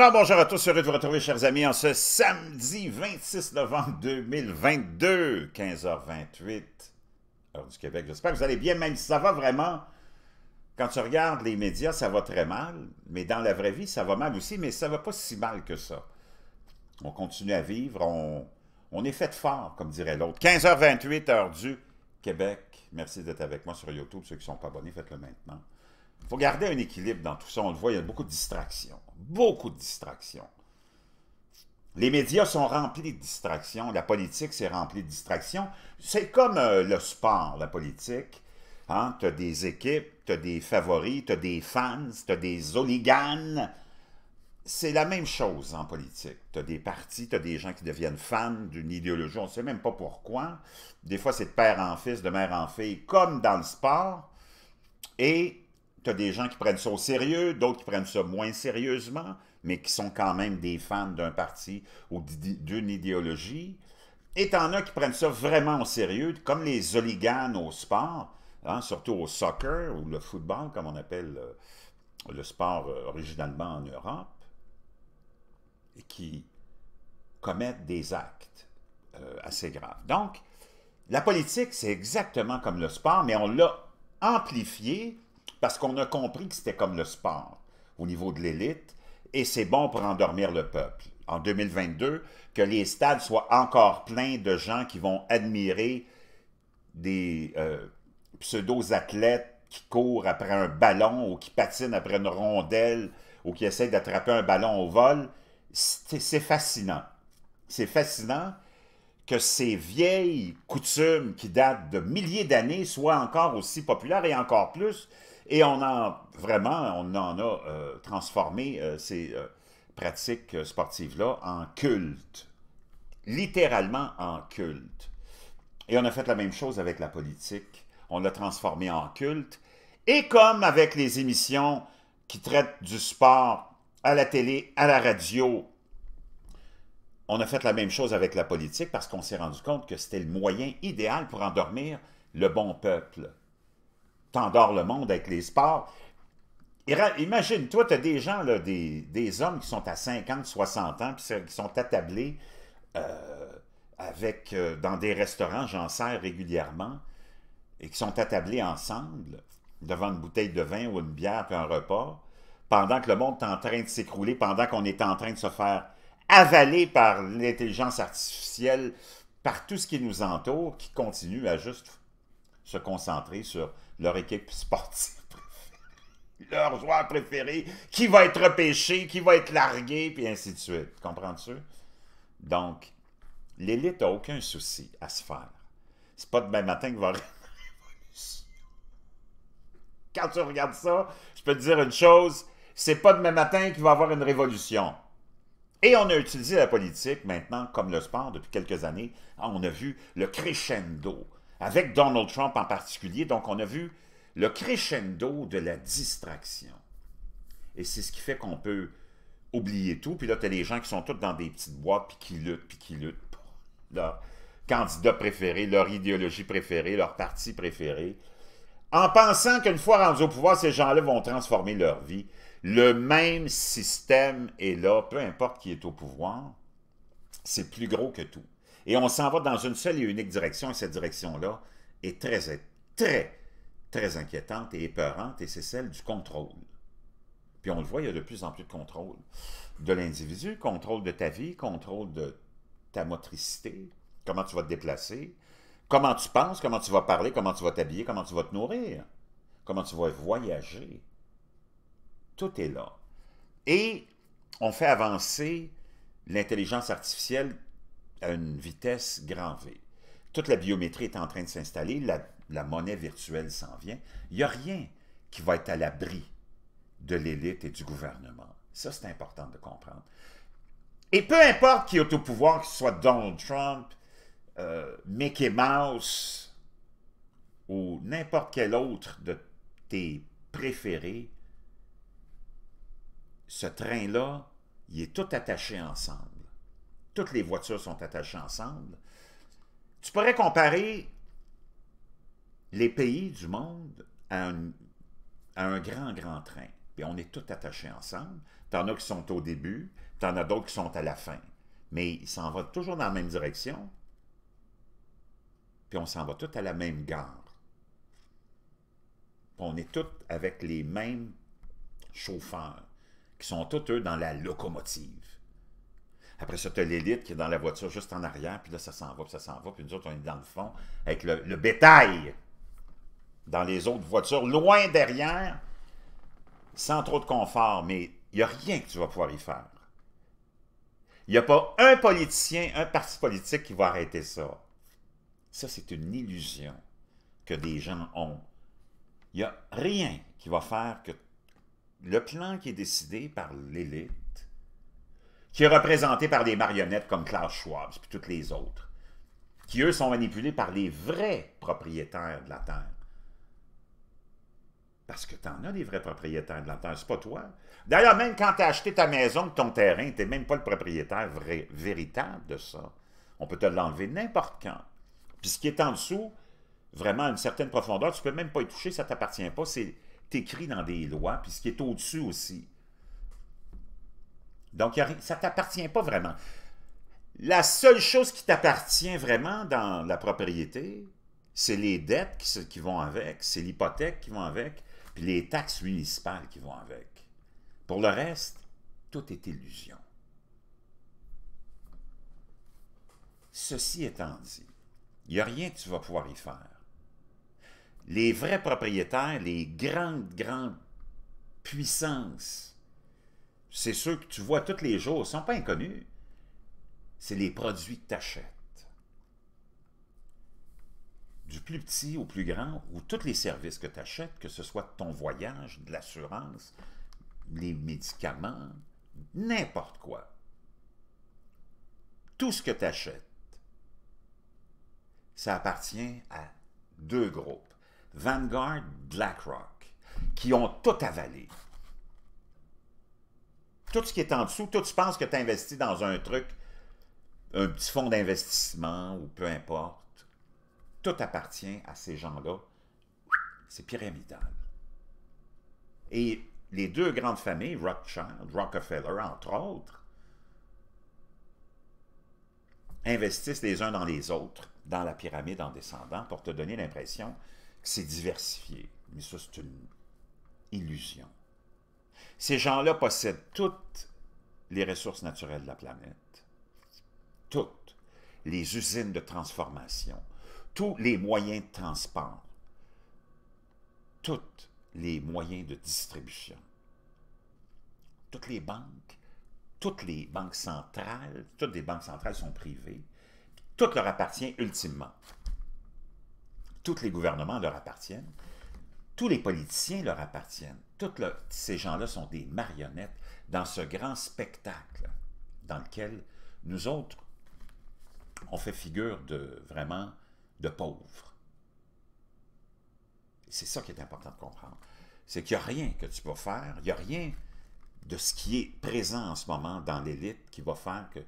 Alors bonjour à tous, heureux de vous retrouver chers amis en ce samedi 26 novembre 2022, 15h28, heure du Québec. J'espère que vous allez bien, même si ça va vraiment, quand tu regardes les médias, ça va très mal, mais dans la vraie vie, ça va mal aussi, mais ça va pas si mal que ça. On continue à vivre, on, on est fait fort, comme dirait l'autre. 15h28, heure du Québec. Merci d'être avec moi sur YouTube. Ceux qui ne sont pas abonnés, faites-le maintenant. Il faut garder un équilibre dans tout ça. On le voit, il y a beaucoup de distractions. Beaucoup de distractions. Les médias sont remplis de distractions. La politique, s'est remplie de distractions. C'est comme euh, le sport, la politique. Hein. Tu as des équipes, tu as des favoris, tu as des fans, tu as des oliganes. C'est la même chose en politique. Tu as des partis, tu as des gens qui deviennent fans d'une idéologie, on ne sait même pas pourquoi. Des fois, c'est de père en fils, de mère en fille, comme dans le sport. Et y a des gens qui prennent ça au sérieux, d'autres qui prennent ça moins sérieusement, mais qui sont quand même des fans d'un parti ou d'une idéologie. Et en as qui prennent ça vraiment au sérieux, comme les oliganes au sport, hein, surtout au soccer ou le football, comme on appelle euh, le, sport euh, originalement en Europe, et qui commettent des actes euh, assez graves. Donc, la politique, c'est exactement comme le sport, mais on l'a amplifié parce qu'on a compris que c'était comme le sport au niveau de l'élite, et c'est bon pour endormir le peuple. En 2022, que les stades soient encore pleins de gens qui vont admirer des euh, pseudo-athlètes qui courent après un ballon ou qui patinent après une rondelle ou qui essaient d'attraper un ballon au vol, c'est fascinant. C'est fascinant que ces vieilles coutumes qui datent de milliers d'années soient encore aussi populaires et encore plus et on a vraiment, on en a euh, transformé euh, ces euh, pratiques sportives-là en culte, littéralement en culte. Et on a fait la même chose avec la politique. On l'a transformé en culte. Et comme avec les émissions qui traitent du sport à la télé, à la radio, on a fait la même chose avec la politique parce qu'on s'est rendu compte que c'était le moyen idéal pour endormir le bon peuple t'endors le monde avec les sports. Imagine, toi, tu as des gens, là, des, hommes qui sont à 50, 60 ans, puis qui sont attablés euh, avec, euh, dans des restaurants, j'en sers régulièrement, et qui sont attablés ensemble devant une bouteille de vin ou une bière, puis un repas, pendant que le monde est en train de s'écrouler, pendant qu'on est en train de se faire avaler par l'intelligence artificielle, par tout ce qui nous entoure, qui continue à juste se concentrer sur leur équipe sportive leur joueur préféré, qui va être repêché, qui va être largué, puis ainsi de suite. Comprends-tu? Donc, l'élite n'a aucun souci à se faire. C'est pas demain matin qu'il va Quand tu regardes ça, je peux te dire une chose, c'est pas demain matin qu'il va y avoir une révolution. Et on a utilisé la politique maintenant comme le sport depuis quelques années. Ah, on a vu le crescendo avec Donald Trump en particulier. Donc, on a vu le crescendo de la distraction. Et c'est ce qui fait qu'on peut oublier tout. Puis là, tu as les gens qui sont tous dans des petites boîtes, puis qui luttent, puis qui luttent pour leur candidat préféré, leur idéologie préférée, leur parti préféré, en pensant qu'une fois rendus au pouvoir, ces gens-là vont transformer leur vie. Le même système est là, peu importe qui est au pouvoir, c'est plus gros que tout. Et on s'en va dans une seule et unique direction, et cette direction-là est très, très, très inquiétante et épeurante, et c'est celle du contrôle. Puis on le voit, il y a de plus en plus de contrôle de l'individu, contrôle de ta vie, contrôle de ta motricité, comment tu vas te déplacer, comment tu penses, comment tu vas parler, comment tu vas t'habiller, comment tu vas te nourrir, comment tu vas voyager. Tout est là. Et on fait avancer l'intelligence artificielle à une vitesse grand V. Toute la biométrie est en train de s'installer, la, monnaie virtuelle s'en vient. Il n'y a rien qui va être à l'abri de l'élite et du gouvernement. Ça, c'est important de comprendre. Et peu importe qui est au pouvoir, que ce soit Donald Trump, euh, Mickey Mouse ou n'importe quel autre de tes préférés, ce train-là, il est tout attaché ensemble toutes les voitures sont attachées ensemble. Tu pourrais comparer les pays du monde à un, grand, grand train. Puis on est tous attachés ensemble. T'en as qui sont au début, t'en as d'autres qui sont à la fin. Mais ils s'en vont toujours dans la même direction. Puis on s'en va tous à la même gare. Puis on est tous avec les mêmes chauffeurs, qui sont tous, eux, dans la locomotive. Après ça, tu as l'élite qui est dans la voiture juste en arrière, puis là, ça s'en va, puis ça s'en va, puis nous autres, on est dans le fond avec le, bétail dans les autres voitures, loin derrière, sans trop de confort, mais il n'y a rien que tu vas pouvoir y faire. Il n'y a pas un politicien, un parti politique qui va arrêter ça. Ça, c'est une illusion que des gens ont. Il n'y a rien qui va faire que le plan qui est décidé par l'élite qui est représenté par des marionnettes comme Klaus Schwab et toutes les autres, qui eux sont manipulés par les vrais propriétaires de la terre. Parce que tu en as des vrais propriétaires de la terre, c'est pas toi. D'ailleurs, même quand tu as acheté ta maison, ton terrain, tu n'es même pas le propriétaire vrai, véritable de ça. On peut te l'enlever n'importe quand. Puis ce qui est en dessous, vraiment à une certaine profondeur, tu ne peux même pas y toucher, ça ne t'appartient pas. C'est écrit dans des lois. Puis ce qui est au-dessus aussi, donc, ça ne t'appartient pas vraiment. La seule chose qui t'appartient vraiment dans la propriété, c'est les dettes qui, vont avec, c'est l'hypothèque qui vont avec, puis les taxes municipales qui vont avec. Pour le reste, tout est illusion. Ceci étant dit, il n'y a rien que tu vas pouvoir y faire. Les vrais propriétaires, les grandes, grandes puissances c'est ceux que tu vois tous les jours, ils ne sont pas inconnus. C'est les produits que tu achètes. Du plus petit au plus grand, ou tous les services que tu achètes, que ce soit ton voyage, de l'assurance, les médicaments, n'importe quoi. Tout ce que tu achètes, ça appartient à deux groupes, Vanguard, BlackRock, qui ont tout avalé. Tout ce qui est en dessous, tout ce tu penses que tu investis dans un truc, un petit fonds d'investissement ou peu importe. Tout appartient à ces gens-là. C'est pyramidal. Et les deux grandes familles, Rothschild, Rockefeller, entre autres, investissent les uns dans les autres, dans la pyramide en descendant, pour te donner l'impression que c'est diversifié. Mais ça, c'est une illusion. Ces gens-là possèdent toutes les ressources naturelles de la planète. Toutes. Les usines de transformation. Tous les moyens de transport. Tous les moyens de distribution. Toutes les banques. Toutes les banques centrales. Toutes les banques centrales sont privées. Tout leur appartient ultimement. Tous les gouvernements leur appartiennent tous les politiciens leur appartiennent. Tous ces gens-là sont des marionnettes dans ce grand spectacle dans lequel nous autres, on fait figure de vraiment de pauvres. C'est ça qui est important de comprendre. C'est qu'il n'y a rien que tu peux faire, il n'y a rien de ce qui est présent en ce moment dans l'élite qui va faire que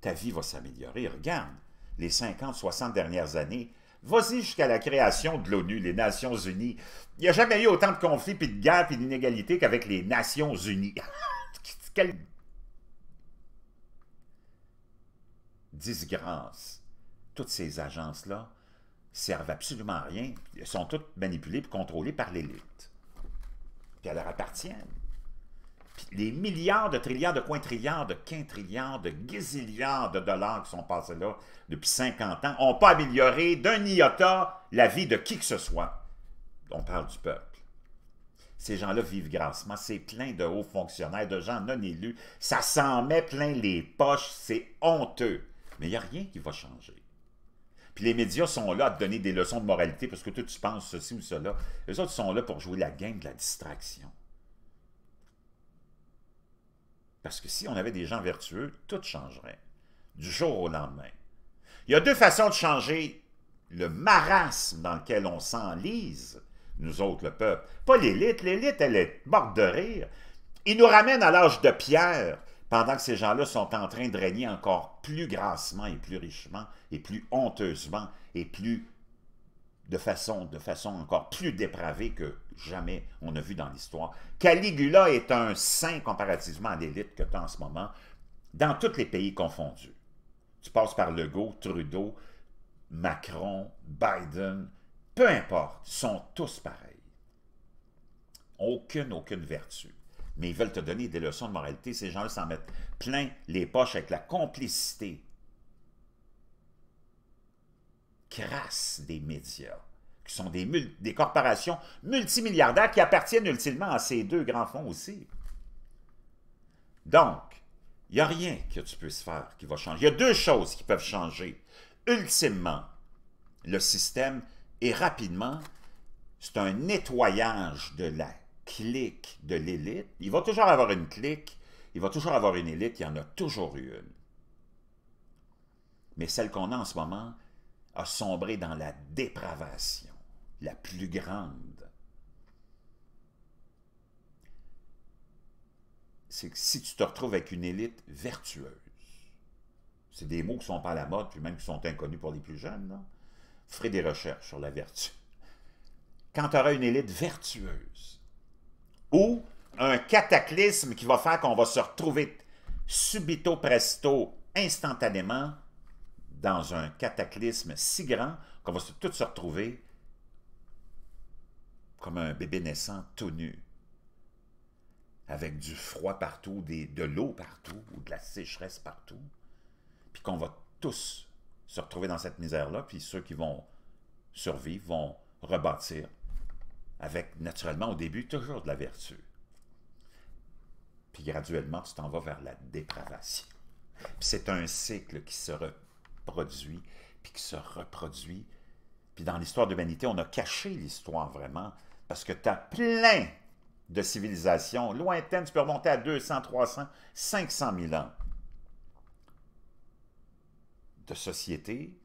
ta vie va s'améliorer. Regarde, les 50, 60 dernières années, Voici jusqu'à la création de l'ONU, les Nations Unies. Il n'y a jamais eu autant de conflits, puis de guerres, puis d'inégalités qu'avec les Nations Unies. Quelle disgrâce. Toutes ces agences-là servent absolument à rien. Elles sont toutes manipulées et contrôlées par l'élite. Puis elles leur appartiennent les milliards de trilliards de quintrilliards de quintrilliards de gazilliards de dollars qui sont passés là depuis 50 ans n'ont pas amélioré d'un iota la vie de qui que ce soit. On parle du peuple. Ces gens-là vivent grassement. C'est plein de hauts fonctionnaires, de gens non élus. Ça s'en met plein les poches. C'est honteux. Mais il n'y a rien qui va changer. Puis les médias sont là à te donner des leçons de moralité parce que toi, tu penses ceci ou cela. Les autres sont là pour jouer la game de la distraction. Parce que si on avait des gens vertueux, tout changerait, du jour au lendemain. Il y a deux façons de changer le marasme dans lequel on s'enlise, nous autres, le peuple. Pas l'élite, l'élite, elle est morte de rire. Il nous ramène à l'âge de pierre, pendant que ces gens-là sont en train de régner encore plus grassement et plus richement, et plus honteusement, et plus de façon, de façon encore plus dépravée que jamais on a vu dans l'histoire. Caligula est un saint comparativement à l'élite que tu as en ce moment, dans tous les pays confondus. Tu passes par Legault, Trudeau, Macron, Biden, peu importe, sont tous pareils. Aucune, aucune vertu. Mais ils veulent te donner des leçons de moralité. Ces gens-là s'en mettent plein les poches avec la complicité crasse des médias, qui sont des, des corporations multimilliardaires qui appartiennent ultimement à ces deux grands fonds aussi. Donc, il n'y a rien que tu puisses faire qui va changer. Il y a deux choses qui peuvent changer. Ultimement, le système est rapidement, c'est un nettoyage de la clique de l'élite. Il va toujours avoir une clique, il va toujours avoir une élite, il y en a toujours eu une. Mais celle qu'on a en ce moment, a sombré dans la dépravation la plus grande. C'est que si tu te retrouves avec une élite vertueuse, c'est des mots qui sont pas la mode, puis même qui sont inconnus pour les plus jeunes, vous ferez des recherches sur la vertu. Quand tu auras une élite vertueuse, ou un cataclysme qui va faire qu'on va se retrouver subito presto, instantanément, dans un cataclysme si grand qu'on va tous se retrouver comme un bébé naissant tout nu, avec du froid partout, des, de l'eau partout, ou de la sécheresse partout, puis qu'on va tous se retrouver dans cette misère-là, puis ceux qui vont survivre vont rebâtir avec, naturellement, au début, toujours de la vertu. Puis graduellement, tu t'en vas vers la dépravation. c'est un cycle qui se produit, puis qui se reproduit. Puis dans l'histoire de l'humanité, on a caché l'histoire vraiment, parce que tu as plein de civilisations lointaines, tu peux remonter à 200, 300, 500 000 ans de sociétés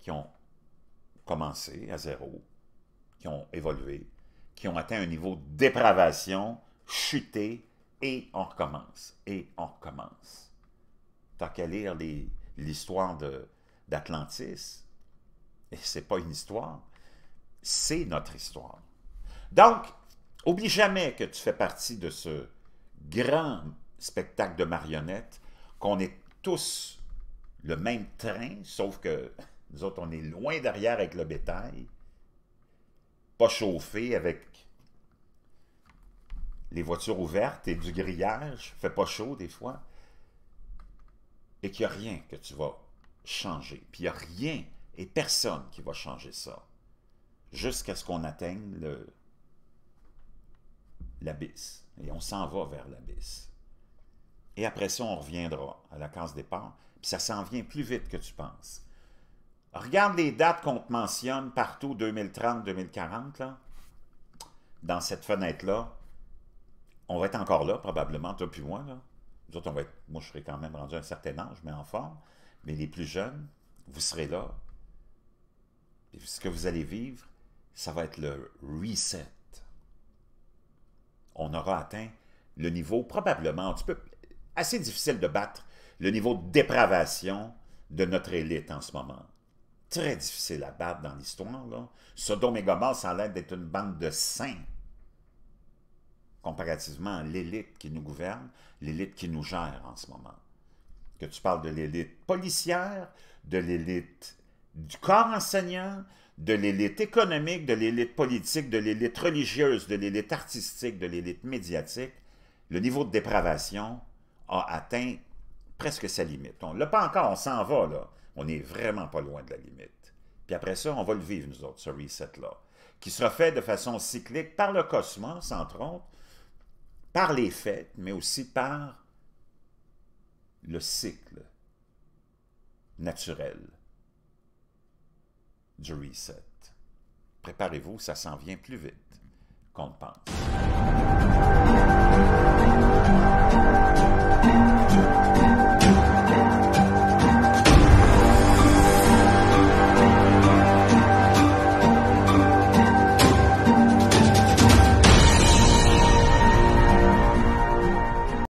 qui ont commencé à zéro, qui ont évolué, qui ont atteint un niveau de dépravation, chuté, et on recommence, et on recommence. T'as qu'à lire les, l'histoire d'Atlantis. Et ce n'est pas une histoire, c'est notre histoire. Donc, oublie jamais que tu fais partie de ce grand spectacle de marionnettes, qu'on est tous le même train, sauf que nous autres, on est loin derrière avec le bétail, pas chauffé avec les voitures ouvertes et du grillage, fait pas chaud des fois et qu'il n'y a rien que tu vas changer. Puis il n'y a rien et personne qui va changer ça jusqu'à ce qu'on atteigne le l'abysse. Et on s'en va vers l'abysse. Et après ça, on reviendra à la case départ. Puis ça s'en vient plus vite que tu penses. Regarde les dates qu'on te mentionne partout, 2030-2040, dans cette fenêtre-là. On va être encore là, probablement, toi plus moi. Là moi, je serai quand même rendu à un certain âge, mais en forme. Mais les plus jeunes, vous serez là. Et ce que vous allez vivre, ça va être le reset. On aura atteint le niveau, probablement, un petit peu assez difficile de battre, le niveau de dépravation de notre élite en ce moment. Très difficile à battre dans l'histoire. Sodome et Gomorrhe, ça a l'air d'être une bande de saints comparativement l'élite qui nous gouverne, l'élite qui nous gère en ce moment. Que tu parles de l'élite policière, de l'élite du corps enseignant, de l'élite économique, de l'élite politique, de l'élite religieuse, de l'élite artistique, de l'élite médiatique, le niveau de dépravation a atteint presque sa limite. On ne l'a pas encore, on s'en va là. On n'est vraiment pas loin de la limite. Puis après ça, on va le vivre, nous autres, ce reset-là, qui sera fait de façon cyclique par le cosmos, entre autres, par les fêtes, mais aussi par le cycle naturel du reset. Préparez-vous, ça s'en vient plus vite qu'on pense.